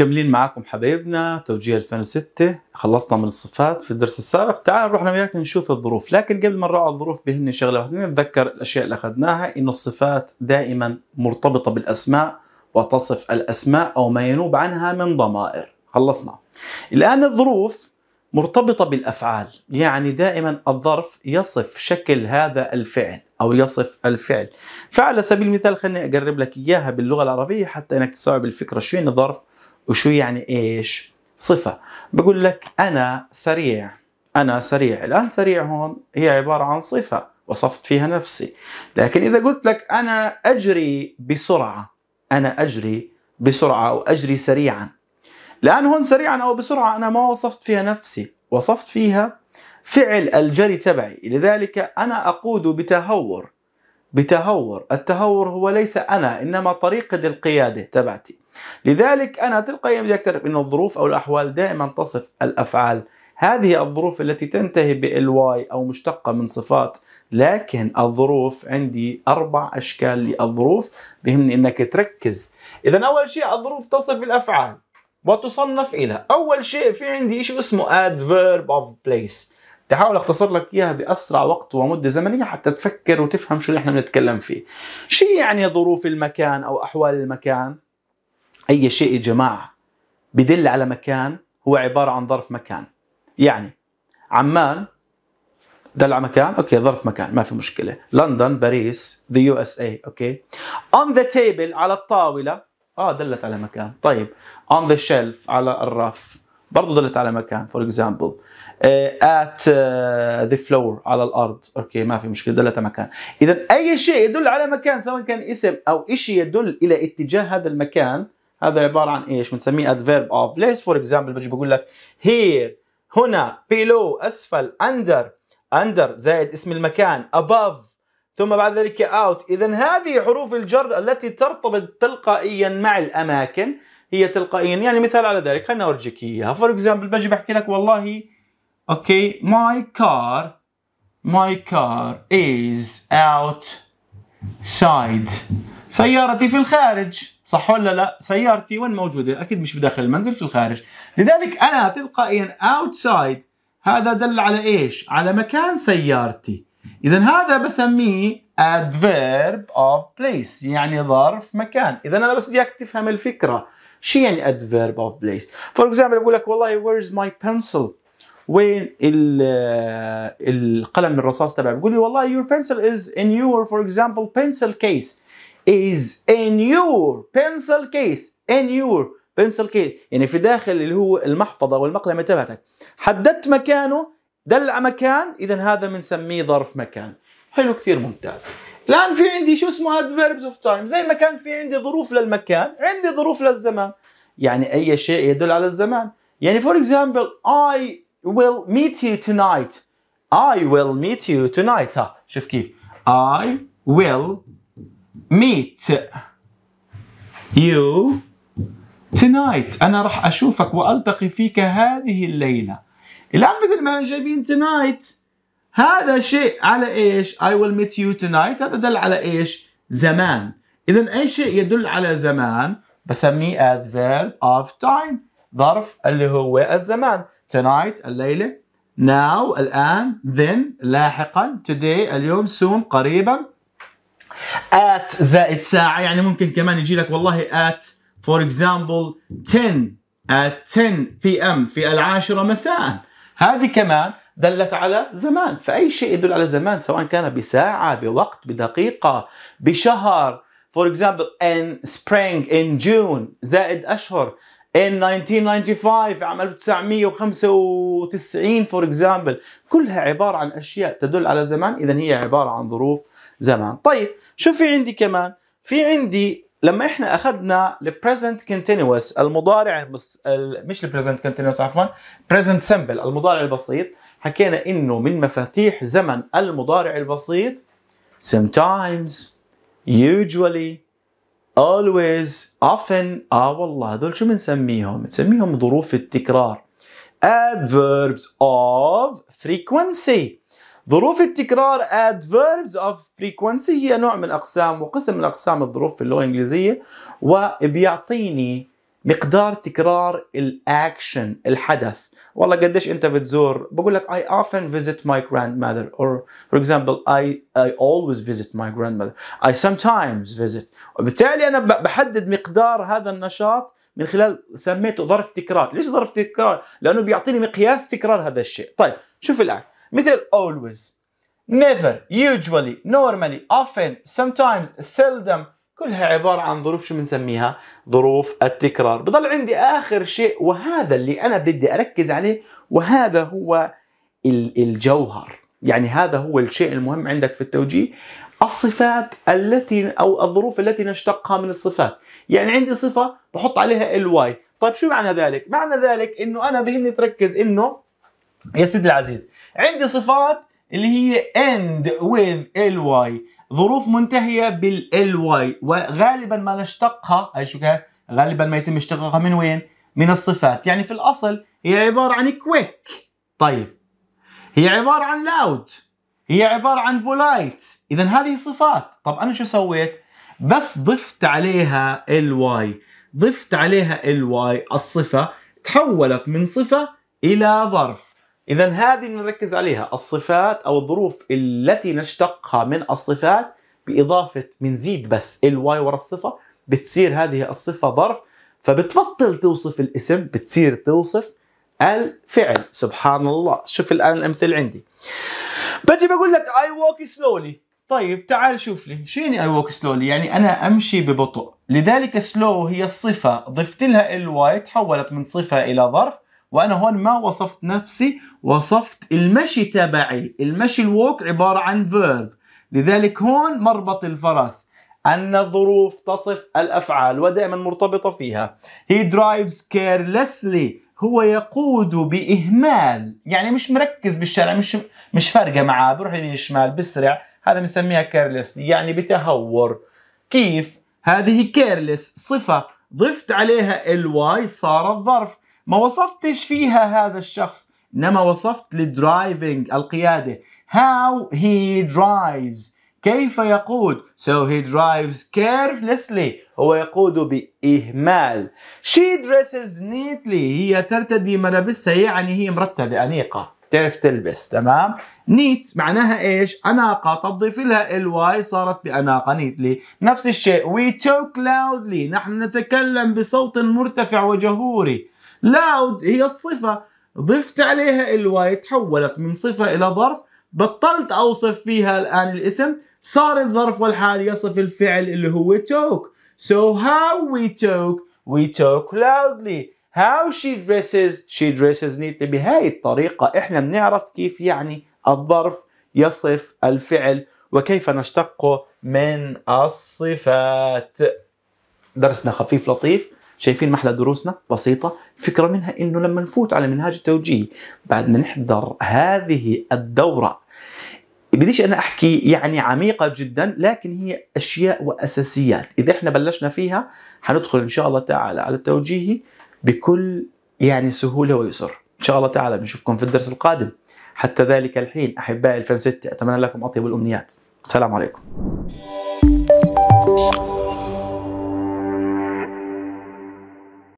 مكملين معاكم حبايبنا توجيه 2006 خلصنا من الصفات في الدرس السابق تعال نروح انا وياك نشوف الظروف لكن قبل ما نروح على الظروف بهمني شغله واحده نتذكر الاشياء اللي اخذناها انه الصفات دائما مرتبطه بالاسماء وتصف الاسماء او ما ينوب عنها من ضمائر خلصنا الان الظروف مرتبطه بالافعال يعني دائما الظرف يصف شكل هذا الفعل او يصف الفعل فعلى سبيل المثال خليني اقرب لك اياها باللغه العربيه حتى انك تستوعب الفكره شو يعني ظرف وشو يعني ايش صفة بقول لك أنا سريع أنا سريع الآن سريع هون هي عبارة عن صفة وصفت فيها نفسي لكن إذا قلت لك أنا أجري بسرعة أنا أجري بسرعة أو أجري سريعا الآن هون سريعا أو بسرعة أنا ما وصفت فيها نفسي وصفت فيها فعل الجري تبعي لذلك أنا أقود بتهور بتهور التهور هو ليس أنا إنما طريقة القيادة تبعتي لذلك أنا تلقائيا بدي أن الظروف أو الأحوال دائما تصف الأفعال هذه الظروف التي تنتهي بالواي أو مشتقة من صفات لكن الظروف عندي أربع أشكال للظروف بهمني أنك تركز إذا أول شيء الظروف تصف الأفعال وتصنف إلى أول شيء في عندي شيء اسمه adverb of place تحاول اختصر لك اياها باسرع وقت ومده زمنيه حتى تفكر وتفهم شو اللي نحن بنتكلم فيه. شو يعني ظروف المكان او احوال المكان؟ اي شيء يا جماعه بدل على مكان هو عباره عن ظرف مكان. يعني عمان دل على مكان اوكي ظرف مكان ما في مشكله لندن باريس ذا يو اس اي اوكي اون ذا تيبل على الطاوله اه دلت على مكان طيب اون ذا شيلف على الرف برضه دلت على مكان فور اكزامبل ات ذا فلور على الارض اوكي ما في مشكله دلت مكان اذا اي شيء يدل على مكان سواء كان اسم او شيء يدل الى اتجاه هذا المكان هذا عباره عن ايش بنسميه adverb of place فور اكزامبل بجي بقول لك هير هنا بيلو اسفل اندر اندر زائد اسم المكان above ثم بعد ذلك out اذا هذه حروف الجر التي ترتبط تلقائيا مع الاماكن هي تلقائيا يعني مثال على ذلك خليني اورجيك اياها فور اكزامبل بجي بحكي لك والله Okay, my car, my car is outside. سيارتي في الخارج صح ولا لا؟ سيارتي وين موجودة؟ أكيد مش في داخل المنزل في الخارج لذلك أنا تلقائيا outside هذا دل على إيش؟ على مكان سيارتي إذا هذا بسميه adverb of place يعني ظرف مكان إذا أنا بس بدي إياك تفهم الفكرة شو يعني adverb of place؟ for example بقول لك والله where is my pencil؟ وين القلم الرصاص تبعي بيقول لي والله your pencil is in your for example pencil case is in your pencil case in your pencil case يعني في داخل اللي هو المحفظه والمقلمه تبعتك حددت مكانه دل على مكان اذا هذا بنسميه ظرف مكان حلو كثير ممتاز الان في عندي شو اسمه adverbs of time زي ما كان في عندي ظروف للمكان عندي ظروف للزمان يعني اي شيء يدل على الزمان يعني for example I will meet you tonight I will meet you tonight ها شوف كيف I will meet you tonight أنا راح أشوفك وألتقي فيك هذه الليلة الآن مثل ما احنا شايفين tonight هذا شيء على إيش I will meet you tonight هذا دل على إيش زمان إذا أي شيء يدل على زمان بسميه adverb of time ظرف اللي هو الزمان tonight الليلة now الآن then لاحقا today اليوم soon قريبا at زائد ساعة يعني ممكن كمان يجي لك والله at for example 10 at 10 p.m. في العاشرة مساء هذه كمان دلت على زمان فأي شيء يدل على زمان سواء كان بساعة بوقت بدقيقة بشهر for example in spring in June زائد أشهر in 1995 عام 1995 فور اكزامبل كلها عباره عن اشياء تدل على زمان اذا هي عباره عن ظروف زمان طيب شو في عندي كمان في عندي لما احنا اخذنا البريزنت كونتينوس المضارع البس... مش البريزنت كونتينوس عفوا بريزنت سمبل المضارع البسيط حكينا انه من مفاتيح زمن المضارع البسيط sometimes usually always often اه والله هذول شو بنسميهم؟ بنسميهم ظروف التكرار adverbs of frequency ظروف التكرار adverbs of frequency هي نوع من اقسام وقسم من اقسام الظروف في اللغه الانجليزيه وبيعطيني مقدار تكرار الاكشن الحدث والله قديش انت بتزور بقول لك I often visit my grandmother or for example I I always visit my grandmother I sometimes visit وبالتالي انا بحدد مقدار هذا النشاط من خلال سميته ظرف تكرار ليش ظرف تكرار لانه بيعطيني مقياس تكرار هذا الشيء طيب شوف الان مثل always never usually normally often sometimes seldom كلها عبارة عن ظروف شو بنسميها ظروف التكرار بضل عندي آخر شيء وهذا اللي أنا بدي أركز عليه وهذا هو الجوهر يعني هذا هو الشيء المهم عندك في التوجيه الصفات التي أو الظروف التي نشتقها من الصفات يعني عندي صفة بحط عليها الواي طيب شو معنى ذلك؟ معنى ذلك انه انا بهمني تركز انه يا سيدي العزيز عندي صفات اللي هي end with ly ظروف منتهيه بالال واي وغالبا ما نشتقها هي شو غالبا ما يتم اشتقاقها من وين؟ من الصفات يعني في الاصل هي عباره عن كويك طيب هي عباره عن لاود هي عباره عن بولايت اذا هذه صفات طب انا شو سويت؟ بس ضفت عليها واي ضفت عليها واي الصفه تحولت من صفه الى ظرف إذا هذه نركز عليها الصفات أو الظروف التي نشتقها من الصفات بإضافة بنزيد بس الواي ورا الصفة بتصير هذه الصفة ظرف فبتبطل توصف الاسم بتصير توصف الفعل سبحان الله شوف الآن الأمثلة عندي بجي بقول لك I walk slowly طيب تعال شوف لي شو يعني I walk slowly يعني أنا أمشي ببطء لذلك slow هي الصفة ضفت لها الواي تحولت من صفة إلى ظرف وانا هون ما وصفت نفسي وصفت المشي تبعي المشي الووك عباره عن فيرب لذلك هون مربط الفرس أن الظروف تصف الأفعال ودائما مرتبطة فيها He drives carelessly هو يقود بإهمال يعني مش مركز بالشارع مش مش فارقة معاه بروح يمين شمال بسرع هذا بنسميها carelessly يعني بتهور كيف؟ هذه careless صفة ضفت عليها الواي صارت ظرف ما وصفتش فيها هذا الشخص انما وصفت للدرايفنج القياده how he drives كيف يقود so he drives carelessly هو يقود بإهمال she dresses neatly هي ترتدي ملابسها يعني هي مرتبة أنيقة تعرف تلبس تمام نيت معناها ايش اناقه تضيف لها الواي صارت باناقه نيتلي نفس الشيء we talk loudly نحن نتكلم بصوت مرتفع وجهوري لاود هي الصفة ضفت عليها الواي تحولت من صفة إلى ظرف بطلت أوصف فيها الآن الاسم صار الظرف والحال يصف الفعل اللي هو talk So how we talk we talk loudly How she dresses she dresses neatly بهاي الطريقة احنا بنعرف كيف يعني الظرف يصف الفعل وكيف نشتقه من الصفات درسنا خفيف لطيف شايفين محلى دروسنا بسيطة فكرة منها أنه لما نفوت على منهاج التوجيه بعد ما نحضر هذه الدورة بديش انا احكي يعني عميقه جدا لكن هي اشياء واساسيات اذا احنا بلشنا فيها حندخل ان شاء الله تعالى على التوجيه بكل يعني سهوله ويسر ان شاء الله تعالى بنشوفكم في الدرس القادم حتى ذلك الحين احبائي الفنزتي اتمنى لكم اطيب الامنيات السلام عليكم